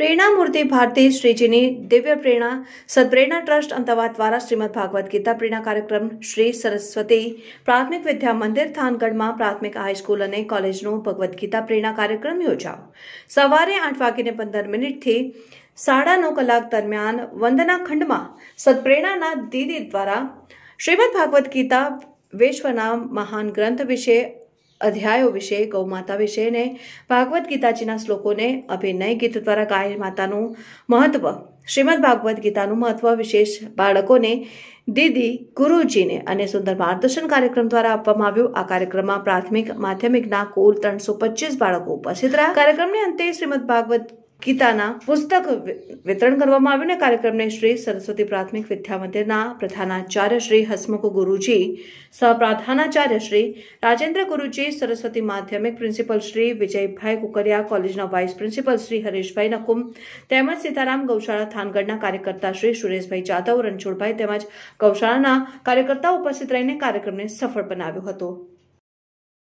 પ્રેરણામૂર્તિ ભારતી શ્રીજીની દિવ્ય પ્રેરણા સદપ્રેરણા ટ્રસ્ટ અમદાવાદ દ્વારા શ્રીમદ ભાગવત ગીતા પ્રેરણા કાર્યક્રમ શ્રી સરસ્વતી પ્રાથમિક વિદ્યા મંદિર થાનગઢમાં પ્રાથમિક હાઈસ્કૂલ અને કોલેજનો ભગવદ્ ગીતા પ્રેરણા કાર્યક્રમ યોજાયો સવારે આઠ વાગીને પંદર મિનિટથી સાડા નવ કલાક દરમિયાન વંદના ખંડમાં સદપ્રેરણાના દીદી દ્વારા શ્રીમદ ભાગવદ્ ગીતા વિશ્વના મહાન ગ્રંથ વિશે અધ્યાયો વિશે ગૌમાતા વિશેને ભાગવદ્ ગીતાજીના શ્લોકોને અભિનય ગીત દ્વારા ગાય માતાનું મહત્વ શ્રીમદ ભાગવદ્ ગીતાનું મહત્વ વિશેષ બાળકોને દીદી ગુરુજીને અને સુંદર માર્ગદર્શન કાર્યક્રમ દ્વારા આપવામાં આવ્યું આ કાર્યક્રમમાં પ્રાથમિક માધ્યમિકના કુલ ત્રણસો પચીસ બાળકો ઉપસ્થિત રહ્યા કાર્યક્રમની અંતે શ્રીમદ ભાગવત ગીતાના પુસ્તક વિતરણ કરવામાં આવ્યું ને કાર્યક્રમને શ્રી સરસ્વતી પ્રાથમિક વિદ્યા મંદિરના પ્રધાનાચાર્ય શ્રી હસમુખ ગુરુજી સહપ્રધાનાચાર્ય શ્રી રાજેન્દ્ર ગુરુજી સરસ્વતી માધ્યમિક પ્રિન્સિપલ શ્રી વિજયભાઈ કુકરિયા કોલેજના વાઇસ પ્રિન્સિપલ શ્રી હરેશભાઈ નકુમ તેમજ સીતારામ ગૌશાળા થાનગઢના કાર્યકર્તા શ્રી સુરેશભાઈ જાદવ રણછોડભાઈ તેમજ ગૌશાળાના કાર્યકર્તાઓ ઉપસ્થિત રહીને કાર્યક્રમને સફળ બનાવ્યો હતો